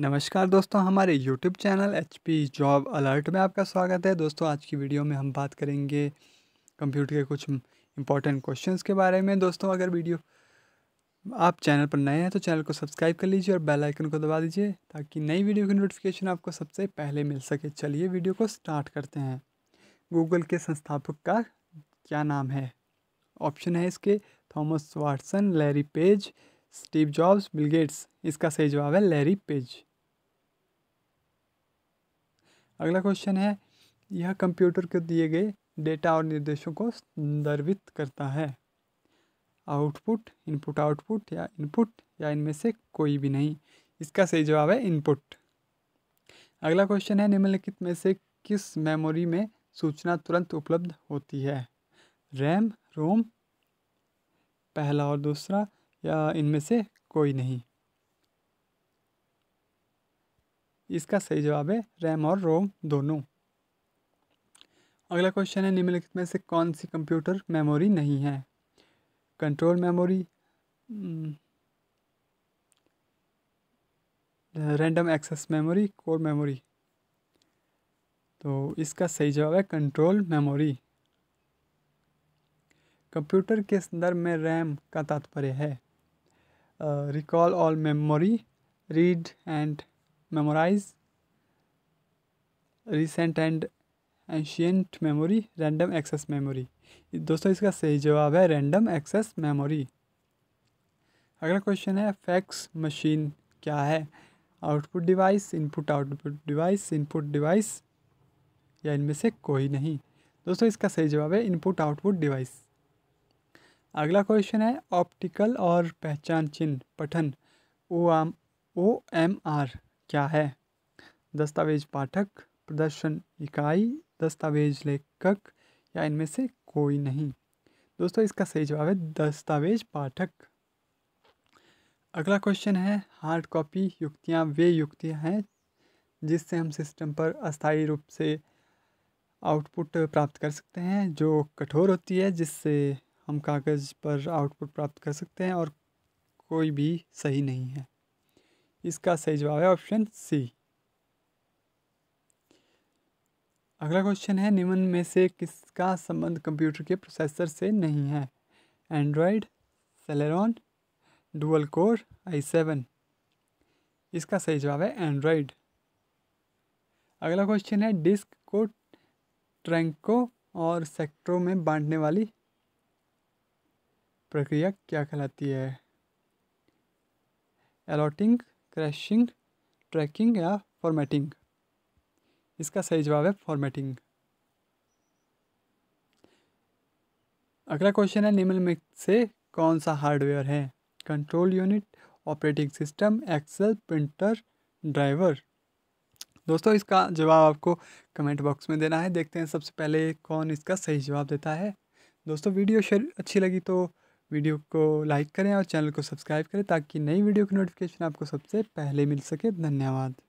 नमस्कार दोस्तों हमारे YouTube channel H job alert में आपका स्वागत है दोस्तों आज की वीडियो में हम बात करेंगे कंप्यूटर के कुछ इंपॉर्टेंट क्वेश्चंस के बारे में दोस्तों अगर वीडियो आप चैनल पर नए हैं तो चैनल को सब्सक्राइब कर लीजिए और बेल आइकन को दबा दीजिए ताकि नई वीडियो की नोटिफिकेशन आपको सबसे पहले मिल सके चलिए वीडियो को स्टार्ट करते हैं गूगल के संस्थापक का क्या नाम है ऑप्शन है इसके Thomas Watson Larry Page Steve Jobs Bill Gates इसका सही जवाब है लैरी पेज अगला क्वेश्चन है यह कंप्यूटर के दिए गए डेटा और निर्देशों को संदर्भित करता है आउटपुट इनपुट आउटपुट या इनपुट या इनमें से कोई भी नहीं इसका सही जवाब है इनपुट अगला क्वेश्चन है निम्नलिखित में से किस मेमोरी में सूचना तुरंत उपलब्ध होती है रैम रोम पहला और दूसरा या इनमें से कोई नहीं इसका सही जवाब है रैम और रोम दोनों अगला क्वेश्चन है निम्नलिखित में से कौन सी कंप्यूटर मेमोरी नहीं है control memory hmm, random access memory core memory तो इसका सही जवाब है कंट्रोल मेमोरी कंप्यूटर के संदर्भ में रैम का तात्पर्य है recall all memory read and memorize recent and ancient memory random access memory दोस्तों इसका सही जवाब है रैंडम एक्सेस मेमोरी अगला क्वेश्चन है फैक्स मशीन क्या है output device input output device input device या इनमें से कोई नहीं दोस्तों इसका सही जवाब है इनपुट आउटपुट डिवाइस अगला क्वेश्चन है ऑप्टिकल और पहचान चिन्ह पठन ओ आम ओ एम आर क्या है दस्तावेज पाठक प्रदर्शन इकाई दस्तावेज लेखक या इनमें से कोई नहीं दोस्तों इसका सही जवाब है दस्तावेज पाठक अगला क्वेश्चन है हार्ड कॉपी युक्तियाँ वे युक्तियाँ हैं जिससे हम सिस्टम पर अस्थायी रूप से आउटपुट प्राप्त कर सकते हैं जो कठोर होती है जिससे हम कागज़ पर आउटपुट प्राप्त कर सकते हैं और कोई भी सही नहीं है इसका सही जवाब है ऑप्शन सी अगला क्वेश्चन है निम्न में से किसका संबंध कंप्यूटर के प्रोसेसर से नहीं है Android Celeron dual core i seven इसका सही जवाब है एंड्रॉयड अगला क्वेश्चन है डिस्क को ट्रैंको और सेक्टरों में बांटने वाली प्रक्रिया क्या कहलाती है अलॉटिंग क्रैशिंग ट्रैकिंग या फॉर्मेटिंग इसका सही जवाब है फॉर्मेटिंग अगला क्वेश्चन है निम्न में से कौन सा हार्डवेयर है control unit operating system Excel printer driver दोस्तों इसका जवाब आपको कमेंट बॉक्स में देना है देखते हैं सबसे पहले कौन इसका सही जवाब देता है दोस्तों वीडियो शेयर अच्छी लगी तो वीडियो को लाइक करें और चैनल को सब्सक्राइब करें ताकि नई वीडियो की नोटिफिकेशन आपको सबसे पहले मिल सके धन्यवाद